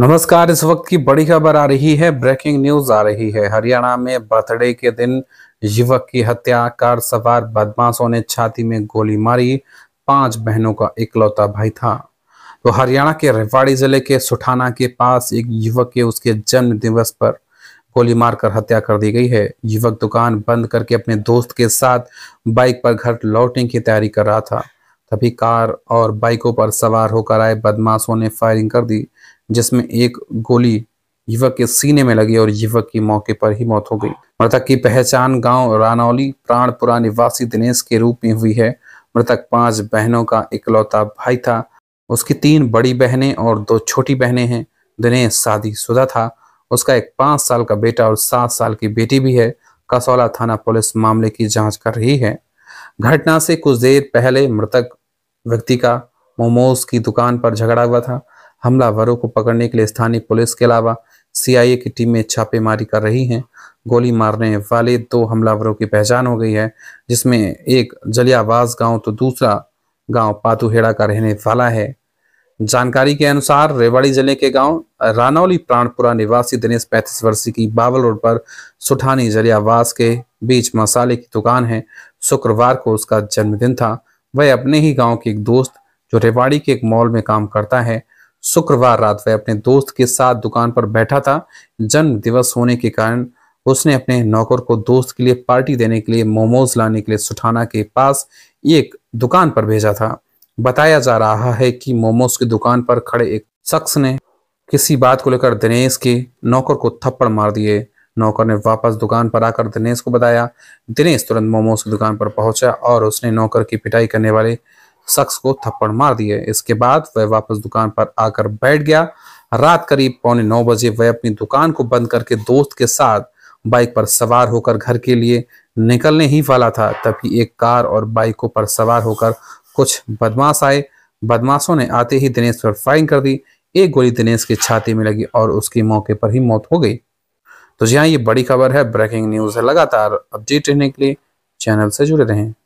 नमस्कार इस वक्त की बड़ी खबर आ रही है ब्रेकिंग न्यूज आ रही है हरियाणा में बर्थडे के दिन युवक की हत्या कार सवार बदमाशों ने छाती में गोली मारी पांच बहनों का इकलौता भाई था तो हरियाणा के रेवाड़ी जिले के सुठाना के पास एक युवक के उसके जन्म दिवस पर गोली मारकर हत्या कर दी गई है युवक दुकान बंद करके अपने दोस्त के साथ बाइक पर घर लौटने की तैयारी कर रहा था तभी कार और बाइकों पर सवार होकर आए बदमाशों ने फायरिंग कर दी जिसमें एक गोली युवक के सीने में लगी और युवक की मौके पर ही मौत हो गई मृतक की पहचान गांव रानौली प्राणपुरा निवासी दिनेश के रूप में हुई है मृतक पांच बहनों का इकलौता भाई था उसकी तीन बड़ी बहनें और दो छोटी बहनें हैं दिनेश शादी शुदा था उसका एक पांच साल का बेटा और सात साल की बेटी भी है कसौला थाना पुलिस मामले की जांच कर रही है घटना से कुछ देर पहले मृतक व्यक्ति का मोमोज की दुकान पर झगड़ा हुआ था हमलावरों को पकड़ने के लिए स्थानीय पुलिस के अलावा सीआईए की टीमें छापेमारी कर रही हैं गोली मारने वाले दो हमलावरों की पहचान हो गई है जिसमें एक जलियाबाज गांव तो दूसरा गांव पातुहेड़ा का रहने वाला है जानकारी के अनुसार रेवाड़ी जिले के गांव रानौली प्राणपुरा निवासी दिनेश पैंतीस वर्षीय की बावल रोड पर सुठानी जलियावास के बीच मसाले की दुकान है शुक्रवार को उसका जन्मदिन था वह अपने ही गांव के एक दोस्त जो रेवाड़ी के एक मॉल में काम करता है शुक्रवार रात वह अपने दोस्त के साथ दुकान पर बैठा था जन्म दिवस होने के कारण उसने अपने नौकर को दोस्त के लिए पार्टी देने के लिए मोमोज लाने के लिए सुठाना के पास एक दुकान पर भेजा था बताया जा रहा है कि मोमोज की दुकान पर खड़े एक शख्स ने किसी बात को लेकर दिनेश के नौकर को थप्पड़ मार दिए नौकर ने वापस दुकान पर आकर दिनेश को बताया दिनेश तुरंत मोमोज की दुकान पर पहुंचा और उसने नौकर की पिटाई करने वाले शख्स को थप्पड़ मार दिए इसके बाद वह वापस दुकान पर आकर बैठ गया रात करीब पौने नौ बजे वह अपनी दुकान को बंद करके दोस्त के साथ बाइक पर सवार होकर घर के लिए निकलने ही वाला था तभी एक कार और बाइकों पर सवार होकर कुछ बदमाश आए बदमाशों ने आते ही दिनेश पर फायरिंग कर दी एक गोली दिनेश के छाती में लगी और उसकी मौके पर ही मौत हो गई तो जी हाँ ये बड़ी खबर है ब्रेकिंग न्यूज है लगातार अपडेट रहने के लिए चैनल से जुड़े रहें